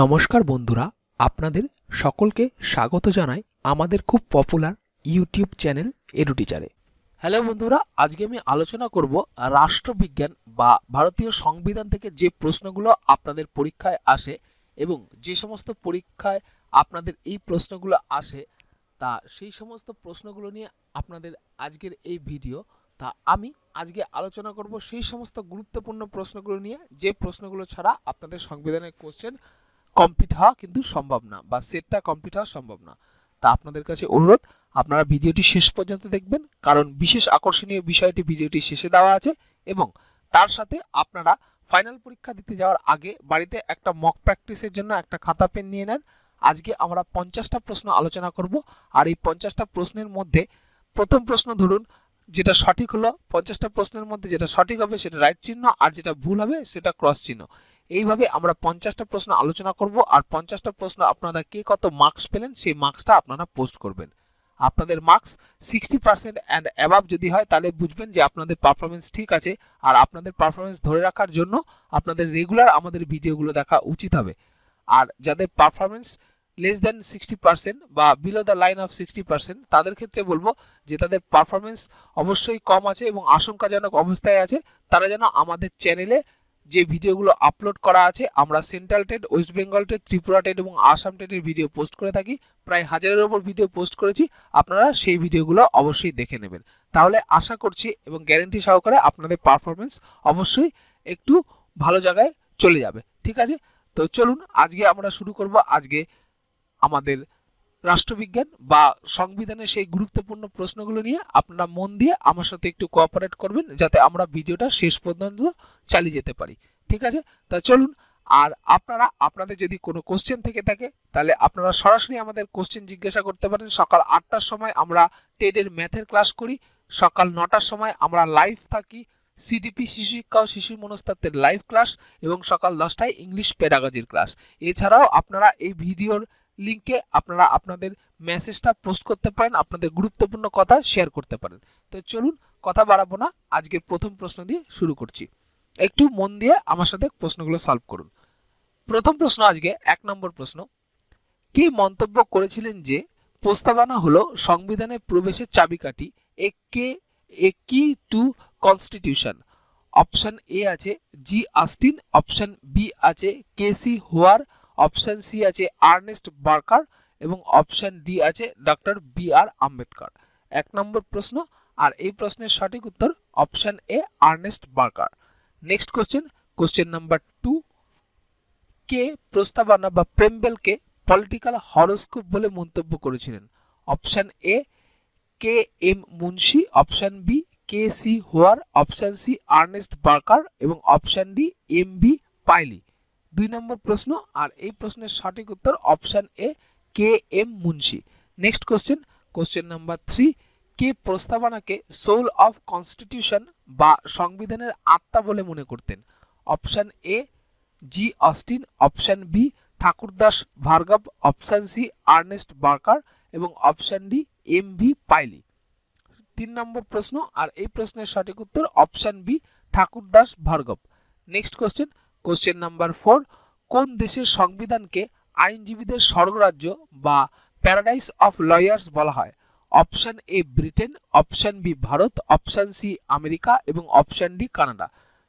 নমস্কার বন্ধুরা আপনাদের সকলকে স্বাগত জানাই আমাদের খুব পপুলার ইউটিউব চ্যানেল এডুটিচারে হ্যালো বন্ধুরা আজকে আমি আলোচনা করব রাষ্ট্রবিজ্ঞান বা ভারতীয় সংবিধান থেকে যে প্রশ্নগুলো আপনাদের পরীক্ষায় আসে এবং যে সমস্ত পরীক্ষায় আপনাদের এই প্রশ্নগুলো আসে তা সেই সমস্ত প্রশ্নগুলো নিয়ে আপনাদের আজকের এই ভিডিও তা আমি আজকে আলোচনা করব সেই সমস্ত গুরুত্বপূর্ণ প্রশ্নগুলো নিয়ে যে প্রশ্নগুলো ছাড়া আপনাদের সংবিধানের কোশ্চেন কমপ্লিট হওয়া কিন্তু সম্ভব না বা সেটটা কমপ্লিট হওয়া সম্ভব না তা আপনাদের কাছে অনুরোধ আপনারা ভিডিওটি শেষ পর্যন্ত দেখবেন কারণ বিশেষ আকর্ষণীয় বিষয়টি ভিডিওটি শেষে দেওয়া আছে এবং তার সাথে আপনারা ফাইনাল পরীক্ষা দিতে যাওয়ার আগে বাড়িতে একটা মক প্র্যাকটিসের জন্য একটা খাতা পেন নিয়ে নেন আজকে আমরা পঞ্চাশটা প্রশ্ন আলোচনা করব আর এই পঞ্চাশটা প্রশ্নের মধ্যে প্রথম প্রশ্ন ধরুন যেটা সঠিক হলো পঞ্চাশটা প্রশ্নের মধ্যে যেটা সঠিক হবে সেটা রাইট চিহ্ন আর যেটা ভুল হবে সেটা ক্রস চিহ্ন এইভাবে আমরা পঞ্চাশটা প্রশ্ন আলোচনা করব আর পঞ্চাশটা প্রশ্ন আপনারা কে কত মার্কস পেলেন সেই মার্কসটা আপনারা পোস্ট করবেন আপনাদের marks sixty percent and above যদি হয় তাহলে বুঝবেন যে আপনাদের পারফরমেন্স ঠিক আছে আর আপনাদের পারফরমেন্স ধরে রাখার জন্য আপনাদের রেগুলার আমাদের ভিডিওগুলো দেখা উচিত হবে আর যাদের performance less than sixty percent বা below the line of sixty percent তাদের ক্ষেত্রে বলবো যে তাদের পারফরমেন্স অবশ্যই কম আছে এবং আশঙ্কাজনক অবস্থায় আছে তারা যেন আমাদের চ্যানেলে যে ভিডিওগুলো আপলোড করা আছে আমরা central TET West Bengal TET Tripura TET এবং আসাম টেটের ভিডিও পোস্ট করে থাকি প্রায় হাজারের ওপর ভিডিও পোস্ট করেছি আপনারা সেই ভিডিওগুলো অবশ্যই দেখে নেবেন তাহলে আশা করছি এবং গ্যারেন্টি সহকারে আপনাদের পারফরমেন্স অবশ্যই একটু ভালো জায়গায় চলে যাবে ঠিক আছে তো চলুন আজকে আমরা শুরু করব আজকে আমাদের রাষ্ট্রবিজ্ঞান বা সংবিধানের সেই গুরুত্বপূর্ণ প্রশ্নগুলো নিয়ে আপনারা মন দিয়ে আমার সাথে একটু কোঅপারেট করবেন যাতে আমরা ভিডিওটা শেষ পর্যন্ত চালিয়ে যেতে পারি ঠিক আছে তা চলুন আর আপনারা আপনাদের যদি কোনো কোশ্চেন থেকে থাকে তাহলে আপনারা সরাসরি আমাদের কোশ্চেন জিজ্ঞাসা করতে পারেন সকাল আটটার সময় আমরা টেডের ম্যাথের ক্লাস করি সকাল নটার সময় আমরা লাইভ থাকি সিডিপি শিশু শিক্ষা ও শিশু মনস্তত্ত্বের লাইভ ক্লাস এবং সকাল দশটায় ইংলিশ পেডাগজির ক্লাস এছাড়াও আপনারা এই ভিডিওর লিঙ্কে আপনারা আপনাদের মেসেজটা পোস্ট করতে পারেন আপনাদের গুরুত্বপূর্ণ কথা শেয়ার করতে পারেন তো চলুন কথা বাড়াবো না আজকের প্রথম প্রশ্ন দিয়ে শুরু করছি একটু মন দিয়ে আমার সাথে প্রশ্নগুলো সলভ করুন প্রথম প্রশ্ন আজকে এক নম্বর প্রশ্ন কি মন্তব্য করেছিলেন যে প্রস্তাবনা হলো সংবিধানে প্রবেশের চাবিকাঠি এ কে এ কি টু কনস্টিটিউশন অপশান এ আছে জি আস্টিন অপশান বি আছে K C Wheare option C আছে আর্নেস্ট বার্কার এবং অপশান ডি আছে ডক্টর বি আর আম্বেদকর এক নম্বর প্রশ্ন আর এই প্রশ্নের সঠিক উত্তর option A Ernest Barker next question question number two কে প্রস্তাবনা বা প্রেমবেলকে পলিটিক্যাল হরস্কোপ বলে মন্তব্য করেছিলেন option A K M Munshi option B K C Wheare option C Ernest Barker এবং option D M B Pylee দুই নম্বর প্রশ্ন আর এই প্রশ্নের সঠিক উত্তর option A K M Munshi next question question number three কে প্রস্তাবনাকে সোল অফ কনস্টিটিউশন বা সংবিধানের আত্মা বলে মনে করতেন option A G Austin option B Thakurdas Bhargava option C Ernest Barker এবং option D M V Pylee তিন নম্বর প্রশ্ন আর এই প্রশ্নের সঠিক উত্তর option B Thakurdas Bhargava next question question number four কোন দেশের সংবিধানকে আইনজীবীদের স্বর্গরাজ্য বা প্যারাডাইস অফ লয়ার্স বলা হয় option A Britain option B Bharat option C America এবং অপশান ডি কানাডা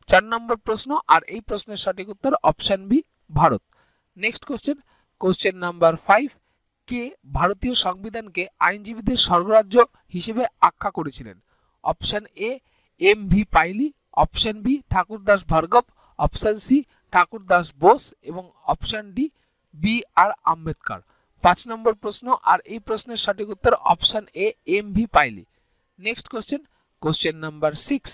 চার নম্বর প্রশ্ন আর এই প্রশ্নের সঠিক উত্তর option B Bharat next question question number five কে ভারতীয় সংবিধানকে আইনজীবীদের স্বর্গরাজ্য হিসেবে আখ্যা করেছিলেন option A M V Pylee option B Thakurdas Bhargava option C Thakurdas Bose এবং option D B R Ambedkar পাঁচ নম্বর প্রশ্ন আর এই প্রশ্নের সঠিক উত্তর option A M V Pylee next question question number six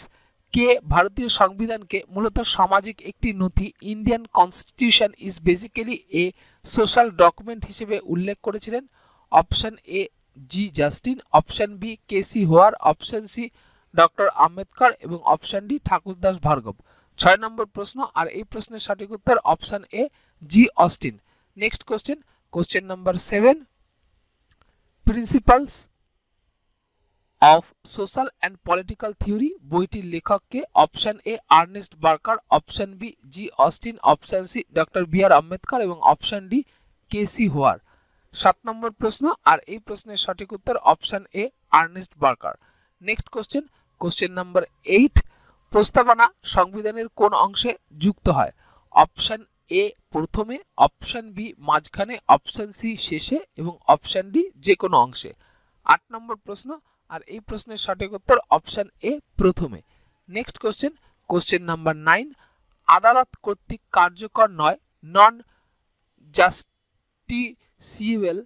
কে ভারতীয় সংবিধানকে মূলত সামাজিক একটি নথি Indian constitution is basically a social document হিসেবে উল্লেখ করেছিলেন option A G Justin option B K C Wheare option C doctor Ambedkar এবং অপশান ডি ঠাকুরদাস ভার্গব 6 নম্বর প্রশ্ন আর এই প্রশ্নের সঠিক উত্তর option A G Austin next question question number 7 principles of social and political theory বইটির লেখক কে option A Ernest Barker option B G Austin option C doctor B R Ambedkar এবং অপশন ডি কেসি হুয়ার 7 নম্বর প্রশ্ন আর এই প্রশ্নের সঠিক উত্তর option A Ernest Barker next question question number 8 প্রস্তাবনা সংবিধানের কোন অংশে যুক্ত হয় অপশান এ প্রথমে অপশান বি মাঝখানে অপশান সি শেষে এবং অপশান ডি যে কোনো অংশে আট নম্বর প্রশ্ন আর এই প্রশ্নের সঠিক উত্তর অপশান এ প্রথমে next question question number nine আদালত কর্তৃক কার্যকর নয় নন জাস্টিসিবেল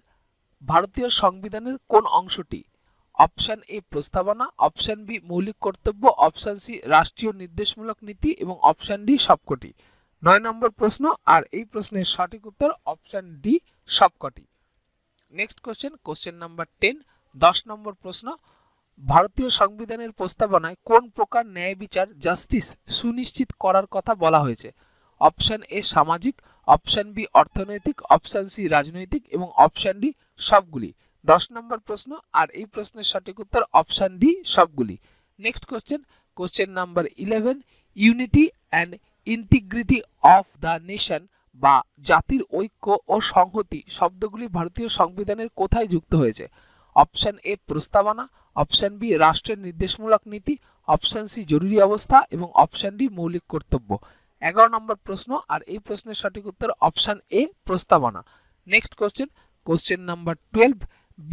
ভারতীয় সংবিধানের কোন অংশটি অপশন এ প্রস্তাবনা অপশন বি মৌলিক কর্তব্য অপশন সি রাষ্ট্রীয় নির্দেশমূলক নীতি এবং অপশন ডি সবকটি নয় নম্বর প্রশ্ন আর এই প্রশ্নের সঠিক উত্তর অপশন ডি সবকটি next question question number ten দশ নম্বর প্রশ্ন ভারতীয় সংবিধানের প্রস্তাবনায় কোন প্রকার ন্যায় বিচার জাস্টিস সুনিশ্চিত করার কথা বলা হয়েছে অপশন এ সামাজিক অপশন বি অর্থনৈতিক অপশন সি রাজনৈতিক এবং অপশন ডি সবগুলি দশ নম্বর প্রশ্ন আর এই প্রশ্নের সঠিক উত্তর অপশান ডি সবগুলি next question question number eleven unity and integrity of the nation বা জাতির ঐক্য ও সংহতি শব্দগুলি ভারতীয় সংবিধানের কোথায় যুক্ত হয়েছে অপশান এ প্রস্তাবনা অপশান বি রাষ্ট্রের নির্দেশমূলক নীতি অপশান সি জরুরি অবস্থা এবং অপশান ডি মৌলিক কর্তব্য এগারো নম্বর প্রশ্ন আর এই প্রশ্নের সঠিক উত্তর অপশান এ প্রস্তাবনা next question question number twelve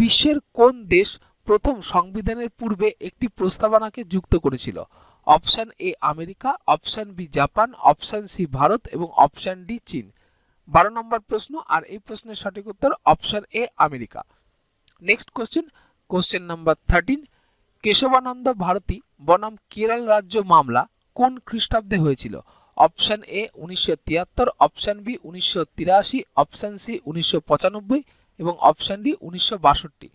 বিশ্বের কোন দেশ প্রথম সংবিধানের পূর্বে একটি প্রস্তাবনাকে যুক্ত করেছিল option A America option B Japan option C Bharat এবং অপশান ডি চীন বারো নম্বর প্রশ্ন আর এই প্রশ্নের সঠিক উত্তর option A America next question question number thirteen Keshavananda Bharati বনাম কেরল রাজ্য মামলা কোন খ্রিস্টাব্দে হয়েছিল অপশান এ উনিশশো তিয়াত্তর অপশান বি উনিশশো তিরাশি অপশান সি উনিশশো পঁচানব্বই এবং অপশান ডি উনিশশো বাষট্টি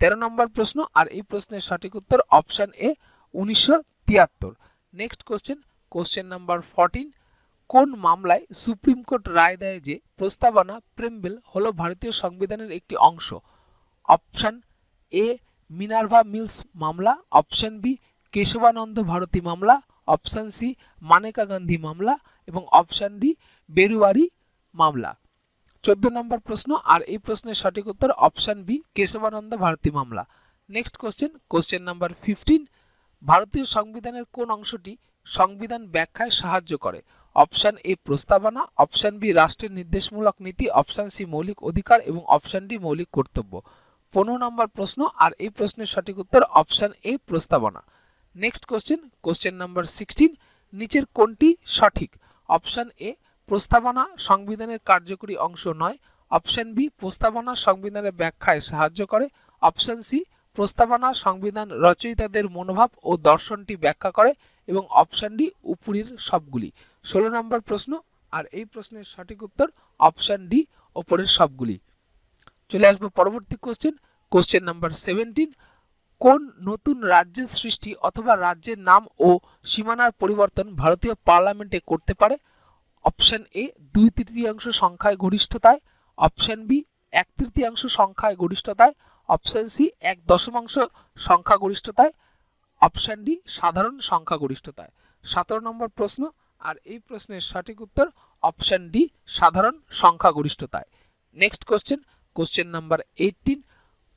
তেরো নম্বর প্রশ্ন আর এই প্রশ্নের সঠিক উত্তর অপশান এ উনিশশো তিয়াত্তর next question question number fourteen কোন মামলায় সুপ্রিম কোর্ট রায় দেয় যে প্রস্তাবনা প্রেমবেল হল ভারতীয় সংবিধানের একটি অংশ অপশান এ মিনার্ভা মিলস মামলা অপশান বি কেশবানন্দ ভারতী মামলা অপশান সি মানেকা গান্ধী মামলা এবং অপশান ডি বেরুয়ারি মামলা চোদ্দ নম্বর প্রশ্ন আর এই প্রশ্নের সঠিক উত্তর অপশান বি কেশবানন্দ ভারতী মামলা next question question number fifteen ভারতীয় সংবিধানের কোন অংশটি সংবিধান ব্যাখ্যায় সাহায্য করে অপশান এ প্রস্তাবনা অপশান বি রাষ্ট্রের নির্দেশমূলক নীতি অপশান সি মৌলিক অধিকার এবং অপশান ডি মৌলিক কর্তব্য পনেরো নম্বর প্রশ্ন আর এই প্রশ্নের সঠিক উত্তর অপশান এ প্রস্তাবনা next question question number sixteen নিচের কোনটি সঠিক অপশান এ প্রস্তাবনা সংবিধানের কার্যকরী অংশ নয় অপশন বি প্রস্তাবনা সংবিধানের ব্যাখ্যায় সাহায্য করে অপশন সি প্রস্তাবনা সংবিধান রচয়িতাদের মনোভাব ও দর্শনটি ব্যাখ্যা করে এবং অপশন ডি উপরির সবগুলি ষোলো নম্বর প্রশ্ন আর এই প্রশ্নের সঠিক উত্তর অপশন ডি ওপরের সবগুলি চলে আসবো পরবর্তী কোশ্চেন কোশ্চেন নাম্বার সেভেন্টিন কোন নতুন রাজ্যের সৃষ্টি অথবা রাজ্যের নাম ও সীমানার পরিবর্তন ভারতীয় পার্লামেন্টে করতে পারে অপশান এ দুই তৃতীয়াংশ সংখ্যায় গরিষ্ঠতায় অপশান বি এক তৃতীয়াংশ সংখ্যায় গরিষ্ঠতায় অপশান সি এক দশমাংশ সংখ্যাগরিষ্ঠতায় অপশান ডি সাধারণ সংখ্যাগরিষ্ঠতায় সতেরো নম্বর প্রশ্ন আর এই প্রশ্নের সঠিক উত্তর অপশান ডি সাধারণ সংখ্যাগরিষ্ঠতায় next question question number eighteen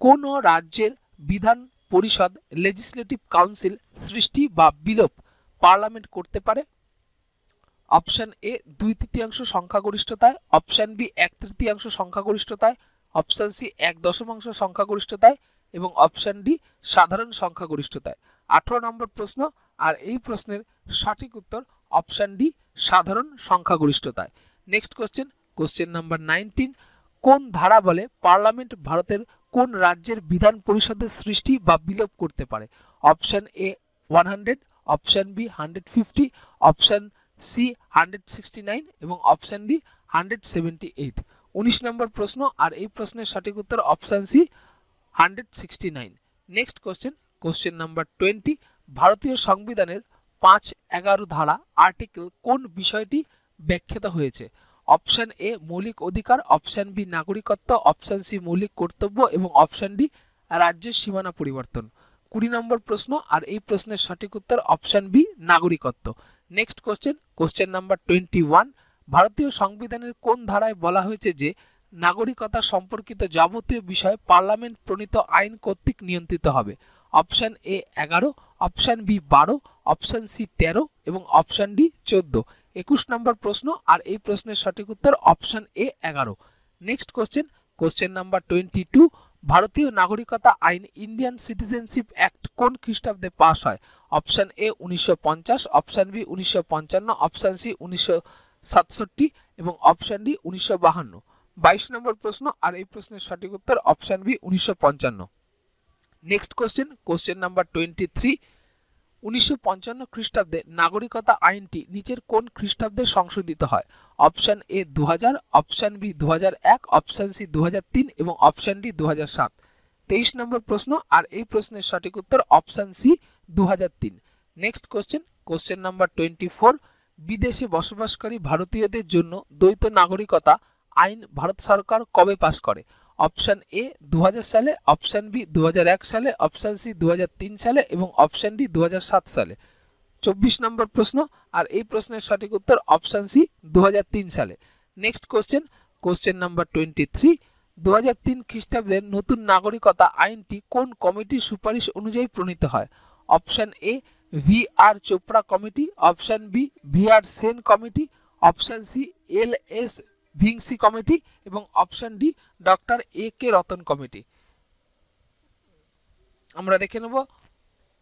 কোন রাজ্যের বিধান পরিষদ লেজিসলেটিভ কাউন্সিল সৃষ্টি বা বিলোপ পার্লামেন্ট করতে পারে অপশান এ দুই তৃতীয়াংশ সংখ্যাগরিষ্ঠতায় অপশান বি এক তৃতীয়াংশ সংখ্যাগরিষ্ঠতায় অপশান সি এক দশমাংশ সংখ্যাগরিষ্ঠতায় এবং অপশান ডি সাধারণ সংখ্যাগরিষ্ঠতায় আঠেরো নম্বর প্রশ্ন আর এই প্রশ্নের সঠিক উত্তর অপশান ডি সাধারণ সংখ্যাগরিষ্ঠতায় next question question number nineteen কোন ধারা বলে পার্লামেন্ট ভারতের কোন রাজ্যের বিধান পরিষদের সৃষ্টি বা বিলোপ করতে পারে option A one hundred option B hundred fifty option C hundred sixty nine এবং option D hundred seventy eight উনিশ নম্বর প্রশ্ন আর এই প্রশ্নের সঠিক উত্তর option C hundred sixty nine next question question number twenty ভারতীয় সংবিধানের পাঁচ এগারো ধারা আর্টিকেল কোন বিষয়টি ব্যাখ্যাত হয়েছে অপশান এ মৌলিক অধিকার অপশান বি নাগরিকত্ব অপশান সি মৌলিক কর্তব্য এবং অপশান ডি রাজ্যের সীমানা পরিবর্তন কুড়ি নম্বর প্রশ্ন আর এই প্রশ্নের সঠিক উত্তর অপশান বি নাগরিকত্ব next question question number twenty one ভারতীয় সংবিধানের কোন ধারায় বলা হয়েছে যে নাগরিকতা সম্পর্কিত যাবতীয় বিষয়ে পার্লামেন্ট প্রণীত আইন কর্তৃক নিয়ন্ত্রিত হবে অপশান এ এগারো অপশান বি বারো অপশান সি তেরো এবং অপশান ডি চোদ্দ একুশ নম্বর প্রশ্ন আর এই প্রশ্নের সঠিক উত্তর অপশান এ এগারো next question question number twenty two ভারতীয় নাগরিকতা আইন ইন্ডিয়ান সিটিজেনশিপ অ্যাক্ট কোন খ্রিস্টাব্দে পাশ হয় অপশান এ উনিশশো অপশান বি উনিশশো অপশান সি উনিশশো সাতষট্টি এবং অপশান ডি উনিশশো বাহান্ন বাইশ নম্বর প্রশ্ন আর এই প্রশ্নের সঠিক উত্তর অপশান বি উনিশশো পঞ্চান্ন next question question number twenty three উনিশশো পঞ্চান্ন খ্রিস্টাব্দে নাগরিকতা আইনটি নিচের কোন খ্রিস্টাব্দে সংশোধিত হয় অপশান এ দু হাজার অপশান বি দু হাজার এক অপশান সি দু হাজার তিন এবং অপশান ডি দু হাজার সাত তেইশ নম্বর প্রশ্ন আর এই প্রশ্নের সঠিক উত্তর অপশান সি দু হাজার তিন next question question number twenty four বিদেশে বসবাসকারী ভারতীয়দের জন্য দ্বৈত নাগরিকতা আইন ভারত সরকার কবে পাশ করে অপশান এ দু সালে অপশান বি দু সালে অপশান সি দু সালে এবং অপশান ডি দু সালে চব্বিশ নম্বর প্রশ্ন আর এই প্রশ্নের সঠিক উত্তর অপশান সি দু সালে next question question number twenty three দু খ্রিস্টাব্দের নতুন নাগরিকতা আইনটি কোন কমিটির সুপারিশ অনুযায়ী প্রণীত হয় option A V R Chopra committee option B V R Sen committee option C L S ভিংসি কমিটি এবং option D doctor A K Ratan committee আমরা দেখে নেব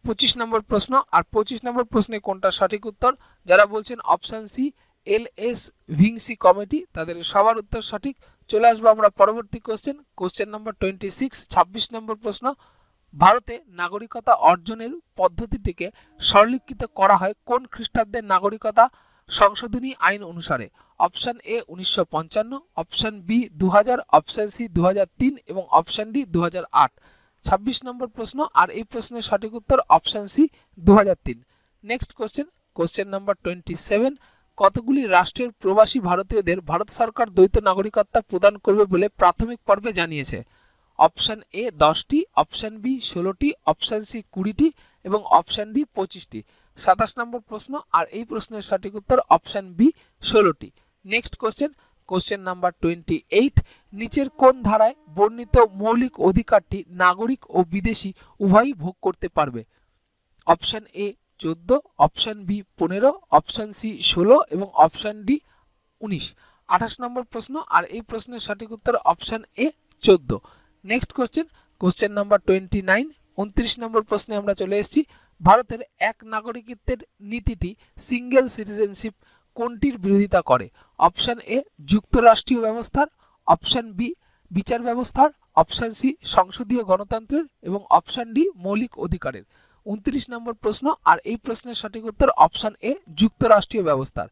পঁচিশ নম্বর প্রশ্ন আর পঁচিশ নম্বর প্রশ্নে কোনটা সঠিক উত্তর যারা বলছেন অপশান সি এল এস ভিংসি কমিটি তাদের সবার উত্তর সঠিক চলে আসবো আমরা পরবর্তী কোশ্চেন কোশ্চেন নম্বর টোয়েন্টি সিক্স ছাব্বিশ নম্বর প্রশ্ন ভারতে নাগরিকতা অর্জনের পদ্ধতিটিকে সরলীকৃত করা হয় কোন খ্রিস্টাব্দের নাগরিকতা সংশোধনী আইন অনুসারে অপশান এ উনিশশো পঞ্চান্ন অপশান বি দু হাজার অপশান সি দু তিন এবং অপশান ডি দু আট ছাব্বিশ নম্বর প্রশ্ন আর এই প্রশ্নের সঠিক উত্তর অপশান সি দু হাজার তিন next question question number twenty seven কতগুলি রাষ্ট্রের প্রবাসী ভারতীয়দের ভারত সরকার দ্বৈত নাগরিকত্ব প্রদান করবে বলে প্রাথমিক পর্বে জানিয়েছে অপশান এ দশটি অপশান বি ষোলোটি অপশান সি কুড়িটি এবং অপশান ডি পঁচিশটি সাতাশ নম্বর প্রশ্ন আর এই প্রশ্নের সঠিক উত্তর অপশান বি ষোলোটি next question question number twenty eight নিচের কোন ধারায় বর্ণিত মৌলিক অধিকারটি নাগরিক ও বিদেশি উভয়ই ভোগ করতে পারবে অপশান এ চোদ্দ অপশান বি পনেরো অপশান সি ষোলো এবং অপশান ডি উনিশ আঠাশ নম্বর প্রশ্ন আর এই প্রশ্নের সঠিক উত্তর অপশান এ চোদ্দ next question question number twenty nine উনত্রিশ নম্বর প্রশ্নে আমরা চলে এসেছি ভারতের এক নাগরিকত্বের নীতিটি সিঙ্গেল সিটিজেনশিপ কোনটির বিরোধিতা করে অপশান এ যুক্তরাষ্ট্রীয় ব্যবস্থার অপশান বি বিচার ব্যবস্থার অপশান সি সংসদীয় গণতন্ত্রের এবং অপশান ডি মৌলিক অধিকারের উনত্রিশ নম্বর প্রশ্ন আর এই প্রশ্নের সঠিক উত্তর অপশান এ যুক্তরাষ্ট্রীয় ব্যবস্থার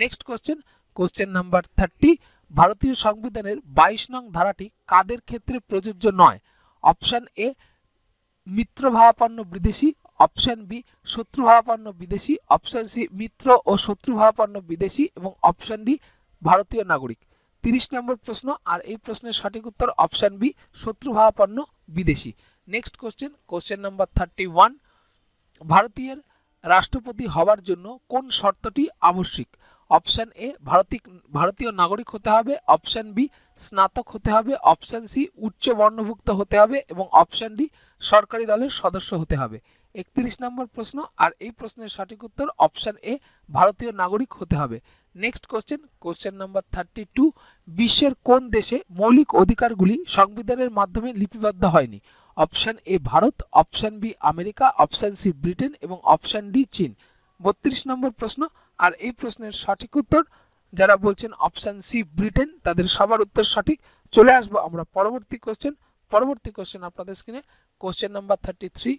next question question number thirty ভারতীয় সংবিধানের বাইশ নং ধারাটি কাদের ক্ষেত্রে প্রযোজ্য নয় অপশান এ মিত্রভাবাপন্ন বিদেশি অপশান বি শত্রুভাবাপন্ন বিদেশি অপশান সি মিত্র ও শত্রুভাবাপন্ন বিদেশি এবং অপশান ডি ভারতীয় নাগরিক তিরিশ নম্বর প্রশ্ন আর এই প্রশ্নের সঠিক উত্তর অপশান বি শত্রুভাবাপন্ন বিদেশি নেক্সট কোশ্চেন কোশ্চেন নম্বর থার্টি ওয়ান ভারতীয়ের রাষ্ট্রপতি হওয়ার জন্য কোন শর্তটি আবশ্যিক অপশান এ ভারতী ভারতীয় নাগরিক হতে হবে অপশান বি স্নাতক হতে হবে অপশান সি উচ্চ বর্ণভুক্ত হতে হবে এবং অপশান ডি সরকারি দলের সদস্য হতে হবে একত্রিশ নম্বর প্রশ্ন আর এই প্রশ্নের সঠিক উত্তর অপশান এ ভারতীয় নাগরিক হতে হবে next question question number thirty two বিশ্বের কোন দেশে মৌলিক অধিকারগুলি সংবিধানের মাধ্যমে লিপিবদ্ধ হয়নি option A Bharat option B America option C Britain এবং অপশান ডি চীন বত্রিশ নম্বর প্রশ্ন আর এই প্রশ্নের সঠিক উত্তর যারা বলছেন অপশান সি ব্রিটেন তাদের সবার উত্তর সঠিক চলে আসবো আমরা পরবর্তী কোশ্চেন পরবর্তী কোশ্চেন আপনাদের স্ক্রিনে কোশ্চেন নাম্বার থার্টি থ্রি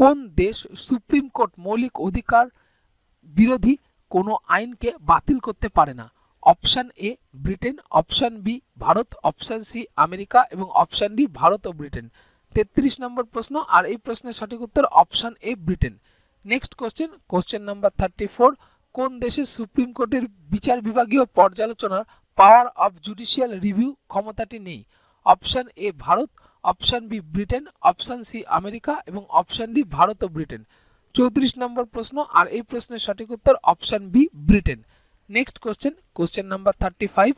কোন দেশ সুপ্রিম কোর্ট মৌলিক অধিকার বিরোধী কোনো আইনকে বাতিল করতে পারে না option A Britain option B Bharat option C America এবং অপশান ডি ভারত ও ব্রিটেন তেত্রিশ নম্বর প্রশ্ন আর এই প্রশ্নের সঠিক উত্তর option A Britain next question question number thirty four কোন দেশের সুপ্রিম কোর্টের বিচার বিভাগীয় পর্যালোচনার পাওয়ার অফ জুডিশিয়াল রিভিউ ক্ষমতাটি নেই option A Bharat option B Britain option C America এবং অপশান ডি ভারত ও ব্রিটেন চৌত্রিশ নম্বর প্রশ্ন আর এই প্রশ্নের সঠিক উত্তর option B Britain next question question number thirty five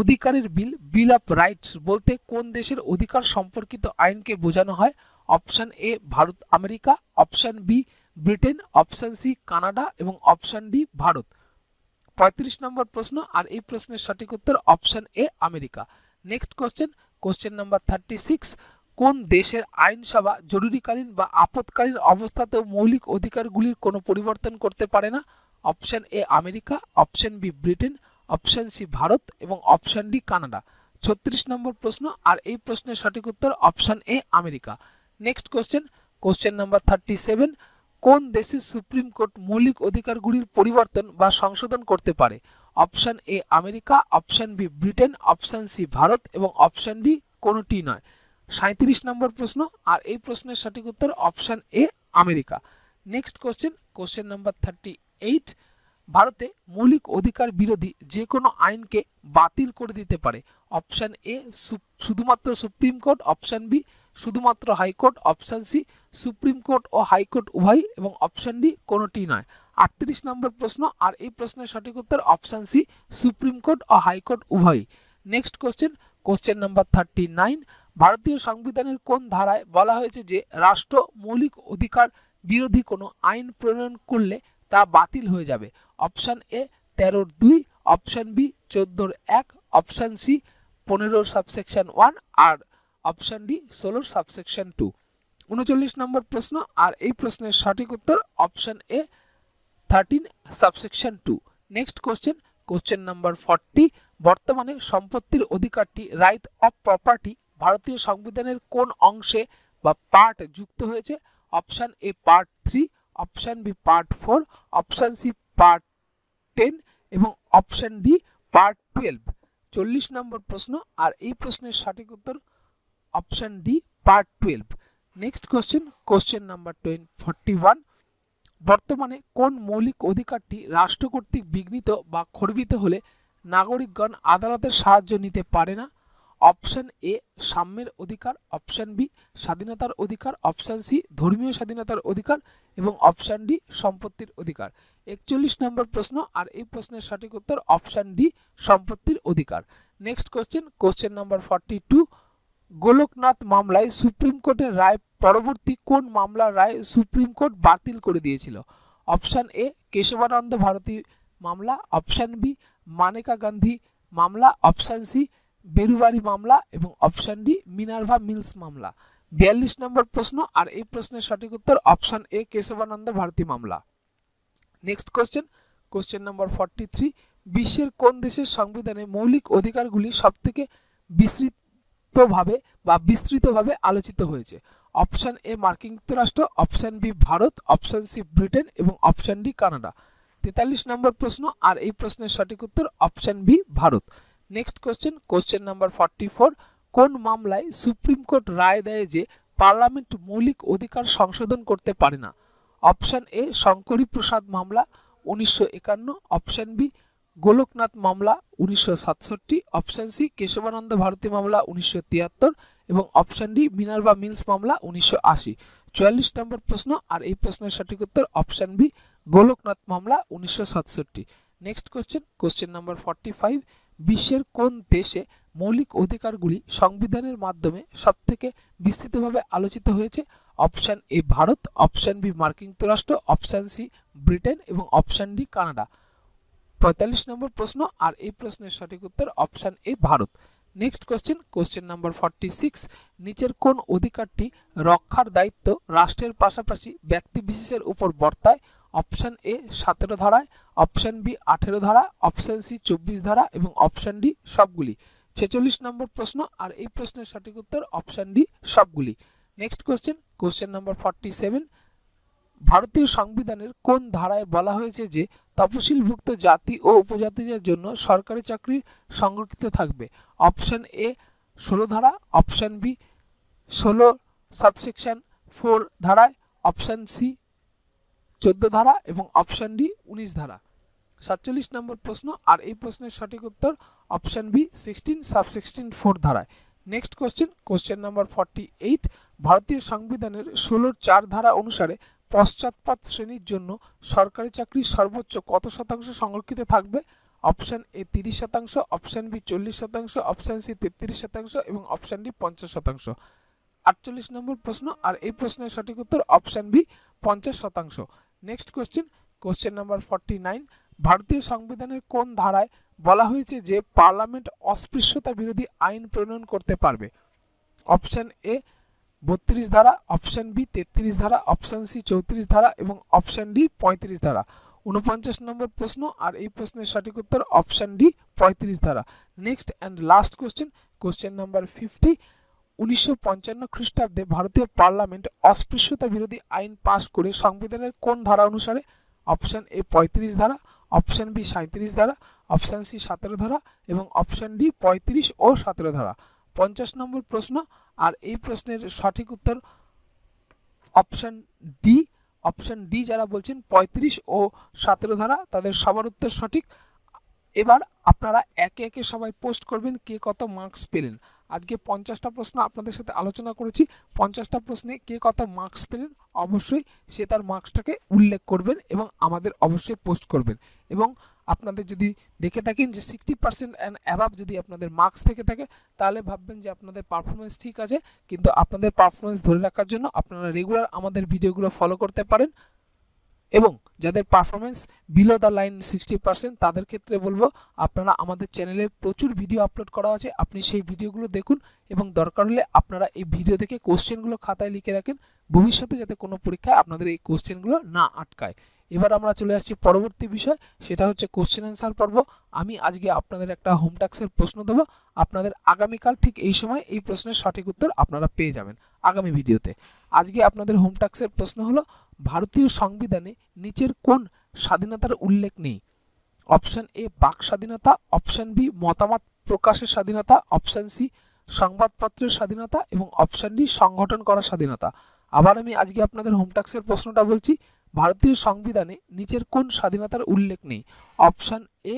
অধিকারের বিল বিল অফ রাইটস বলতে কোন দেশের অধিকার সম্পর্কিত আইনকে বোঝানো হয় option A Bharat America option B Britain option C Canada এবং অপশান ডি ভারত পঁয়ত্রিশ নম্বর প্রশ্ন আর এই প্রশ্নের সঠিক উত্তর option A America next question question number thirty six কোন দেশের আইনসভা জরুরিকালীন বা আপদকালীন অবস্থাতেও মৌলিক অধিকারগুলির কোনো পরিবর্তন করতে পারে না option A America option B Britain option C Bharat এবং অপশান ডি কানাডা ছত্রিশ নম্বর প্রশ্ন আর এই প্রশ্নের সঠিক উত্তর option A America next question question number thirty seven কোন দেশের সুপ্রিম কোর্ট মৌলিক অধিকারগুলির পরিবর্তন বা সংশোধন করতে পারে option A America option B Britain option C Bharat এবং অপশান ডি কোনোটি নয় সাঁত্রিশ নম্বর প্রশ্ন আর এই প্রশ্নের সঠিক উত্তর option A America next question question number thirty eight ভারতে মৌলিক অধিকার বিরোধী যে কোনো আইনকে বাতিল করে দিতে পারে অপশান এ শুধুমাত্র সুপ্রিম কোর্ট অপশান বি শুধুমাত্র high court option C supreme court ও হাইকোর্ট উভয় এবং অপশান ডি কোনোটি নয় আটত্রিশ নম্বর প্রশ্ন আর এই প্রশ্নের সঠিক উত্তর অপশান সি সুপ্রিম কোর্ট ও হাইকোর্ট উভয়ই next question question number thirty nine ভারতীয় সংবিধানের কোন ধারায় বলা হয়েছে যে রাষ্ট্র মৌলিক অধিকার বিরোধী কোনো আইন প্রণয়ন করলে তা বাতিল হয়ে যাবে অপশান এ তেরোর দুই অপশান বি চোদ্দোর এক অপশান সি পনেরোর সাবসেকশন ওয়ান আর অপশান ডি ষোলোর সাবসেকশন টু উনচল্লিশ নম্বর প্রশ্ন আর এই প্রশ্নের সঠিক উত্তর option A thirteen subsection two next question question number forty বর্তমানে সম্পত্তির অধিকারটি রাইট অফ প্রপার্টি ভারতীয় সংবিধানের কোন অংশে বা পার্ট যুক্ত হয়েছে option A part three option B part four option C part ten এবং অপশান ডি পার্ট টুয়েলভ চল্লিশ নম্বর প্রশ্ন আর এই প্রশ্নের সঠিক উত্তর option D part twelve next question question number টোয়েন ফর্টি ওয়ান বর্তমানে কোন মৌলিক অধিকারটি রাষ্ট্র কর্তৃক বিঘ্নিত বা খর্বিত হলে নাগরিকগণ আদালতের সাহায্য নিতে পারে না অপশন এ সাম্যের অধিকার অপশন বি স্বাধীনতার অধিকার অপশন সি ধর্মীয় স্বাধীনতার অধিকার এবং অপশন ডি সম্পত্তির অধিকার একচল্লিশ নম্বর প্রশ্ন আর এই প্রশ্নের সঠিক উত্তর অপশন ডি সম্পত্তির অধিকার next question question number forty two Golaknath মামলায় সুপ্রিম কোর্টের রায় পরবর্তী কোন মামলার রায় সুপ্রিম কোর্ট বাতিল করে দিয়েছিল অপশান এ কেশবানন্দ ভারতী মামলা অপশান বি মানেকা গান্ধী মামলা অপশান সি বেরুবাড়ি মামলা এবং অপশান ডি মিনার্ভা মিলস মামলা বিয়াল্লিশ নম্বর প্রশ্ন আর এই প্রশ্নের সঠিক উত্তর অপশান এ কেশবানন্দ ভারতী মামলা next question question number forty three বিশ্বের কোন দেশের সংবিধানে মৌলিক অধিকারগুলি সবথেকে বিস্তৃত বিস্তৃতভাবে বা বিস্তৃতভাবে আলোচিত হয়েছে অপশান এ মার্কিন যুক্তরাষ্ট্র option B Bharat option C Britain এবং অপশান ডি কানাডা তেতাল্লিশ নম্বর প্রশ্ন আর এই প্রশ্নের সঠিক উত্তর option B Bharat next question question number forty four কোন মামলায় সুপ্রিম কোর্ট রায় দেয় যে পার্লামেন্ট মৌলিক অধিকার সংশোধন করতে পারে না অপশান এ শঙ্করী প্রসাদ মামলা উনিশশো একান্ন অপশান বি গোলকনাথ মামলা উনিশশো সাতষট্টি অপশান সি কেশবানন্দ ভারতী মামলা উনিশশো তিয়াত্তর এবং অপশান ডি মিনার্ভা মিলস মামলা উনিশশো আশি চুয়াল্লিশ নম্বর প্রশ্ন আর এই প্রশ্নের সঠিক উত্তর অপশান বি গোলকনাথ মামলা উনিশশো সাতষট্টি next question question number forty five বিশ্বের কোন দেশে মৌলিক অধিকারগুলি সংবিধানের মাধ্যমে সবথেকে বিস্তৃতভাবে আলোচিত হয়েছে option A Bharat option B মার্কিন যুক্তরাষ্ট্র অপশান সি ব্রিটেন এবং অপশান ডি কানাডা পঁয়তাল্লিশ নম্বর প্রশ্ন আর এই প্রশ্নের সঠিক উত্তর option A Bharat next question question number forty six নিচের কোন অধিকারটি রক্ষার দায়িত্ব রাষ্ট্রের পাশাপাশি ব্যক্তি বিশেষের উপর বর্তায় অপশান এ সতেরো ধারায় অপশান বি আঠেরো ধারা অপশান সি চব্বিশ ধারা এবং অপশান ডি সবগুলি ছেচল্লিশ নম্বর প্রশ্ন আর এই প্রশ্নের সঠিক উত্তর অপশান ডি সবগুলি next question question number forty seven ভারতীয় সংবিধানের কোন ধারায় বলা হয়েছে যে তপশিলভুক্ত জাতি ও উপজাতিদের জন্য সরকারি চাকরি সংরক্ষিত থাকবে অপশান এ ষোলো ধারা অপশান বি ষোলো সাবসেকশন ফোর ধারায় অপশান সি চোদ্দ ধারা এবং অপশান ডি উনিশ ধারা সাতচল্লিশ নম্বর প্রশ্ন আর এই প্রশ্নের সঠিক উত্তর option B sixteen sub sixteen four ধারায় next question question number forty eight ভারতীয় সংবিধানের ষোলোর চার ধারা অনুসারে পশ্চাৎপদ শ্রেণীর জন্য সরকারি চাকরি সর্বোচ্চ কত শতাংশ সংরক্ষিত থাকবে অপশান এ তিরিশ শতাংশ অপশান বি চল্লিশ শতাংশ অপশান সি তেত্রিশ শতাংশ এবং অপশান ডি পঞ্চাশ শতাংশ আটচল্লিশ নম্বর প্রশ্ন আর এই প্রশ্নের সঠিক উত্তর অপশান বি পঞ্চাশ শতাংশ next question question number forty nine ভারতীয় সংবিধানের কোন ধারায় বলা হয়েছে যে পার্লামেন্ট অস্পৃশ্যতা বিরোধী আইন প্রণয়ন করতে পারবে অপশান এ বত্রিশ ধারা অপশান বি তেত্রিশ ধারা অপশান সি চৌত্রিশ ধারা এবং অপশান ডি পঁয়ত্রিশ ধারা উনপঞ্চাশ নম্বর প্রশ্ন আর এই প্রশ্নের সঠিক উত্তর অপশান ডি পঁয়ত্রিশ ধারা next and last question question number fifty উনিশশো পঞ্চান্ন খ্রিস্টাব্দে ভারতীয় পার্লামেন্ট অস্পৃশ্যতা বিরোধী আইন পাশ করে সংবিধানের কোন ধারা অনুসারে অপশান এ পঁয়ত্রিশ ধারা অপশান বি সাঁত্রিশ ধারা অপশান সি সতেরো ধারা এবং অপশান ডি পঁয়ত্রিশ ও সতেরো ধারা পঞ্চাশ নম্বর প্রশ্ন আর এই প্রশ্নের সঠিক উত্তর অপশান ডি অপশান ডি যারা বলছেন ৩৫ ও সতেরো ধারা তাদের সবার উত্তর সঠিক এবার আপনারা একে একে সবাই পোস্ট করবেন কে কত মার্কস পেলেন আজকে পঞ্চাশটা প্রশ্ন আপনাদের সাথে আলোচনা করেছি পঞ্চাশটা প্রশ্নে কে কত মার্কস পেলেন অবশ্যই সে তার মার্কসটাকে উল্লেখ করবেন এবং আমাদের অবশ্যই পোস্ট করবেন এবং আপনাদের যদি দেখে থাকেন যে সিক্সটি পার্সেন্ট অ্যান্ড অ্যাভাব যদি আপনাদের মার্কস থেকে থাকে তাহলে ভাববেন যে আপনাদের পারফরমেন্স ঠিক আছে কিন্তু আপনাদের পারফরমেন্স ধরে রাখার জন্য আপনারা রেগুলার আমাদের ভিডিওগুলো ফলো করতে পারেন এবং যাদের performance below the line sixty percent তাদের ক্ষেত্রে বলবো আপনারা আমাদের চ্যানেলে প্রচুর ভিডিও আপলোড করা আছে আপনি সেই ভিডিওগুলো দেখুন এবং দরকার হলে আপনারা এই ভিডিও থেকে কোশ্চেনগুলো খাতায় লিখে রাখেন ভবিষ্যতে যাতে কোনো পরীক্ষায় আপনাদের এই কোশ্চেনগুলো না আটকায় এবার আমরা চলে আসছি পরবর্তী বিষয় সেটা হচ্ছে কোশ্চেন অ্যান্সার পর্ব আমি আজকে আপনাদের একটা হোম প্রশ্ন দেবো আপনাদের আগামীকাল ঠিক এই সময় এই প্রশ্নের সঠিক উত্তর আপনারা পেয়ে যাবেন আগামী ভিডিওতে আজকে আপনাদের হোম প্রশ্ন হলো ভারতীয় সংবিধানে নিচের কোন স্বাধীনতার উল্লেখ নেই অপশান এ বাক স্বাধীনতা অপশান বি মতামত প্রকাশের স্বাধীনতা অপশান সি সংবাদপত্রের স্বাধীনতা এবং অপশন ডি সংগঠন করার স্বাধীনতা আবার আমি আজকে আপনাদের হোমটাক্সের প্রশ্নটা বলছি ভারতীয় সংবিধানে নিচের কোন স্বাধীনতার উল্লেখ নেই অপশান এ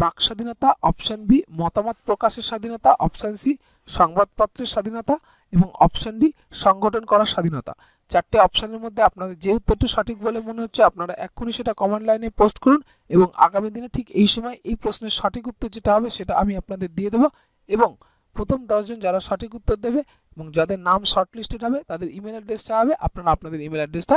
বাক স্বাধীনতা অপশান বি মতামত প্রকাশের স্বাধীনতা অপশান সি সংবাদপত্রের স্বাধীনতা এবং অপশান ডি সংগঠন করার স্বাধীনতা চারটে অপশানের মধ্যে আপনাদের যে উত্তরটি সঠিক বলে মনে হচ্ছে আপনারা এক্ষুনি সেটা কমেন্ট লাইনে পোস্ট করুন এবং আগামী দিনে ঠিক এই সময় এই প্রশ্নের সঠিক উত্তর যেটা হবে সেটা আমি আপনাদের দিয়ে দেবো এবং প্রথম দশজন যারা সঠিক উত্তর দেবে এবং যাদের নাম শর্টলিস্টেড হবে তাদের ইমেল অ্যাড্রেসটা হবে আপনারা আপনাদের ইমেল অ্যাড্রেসটা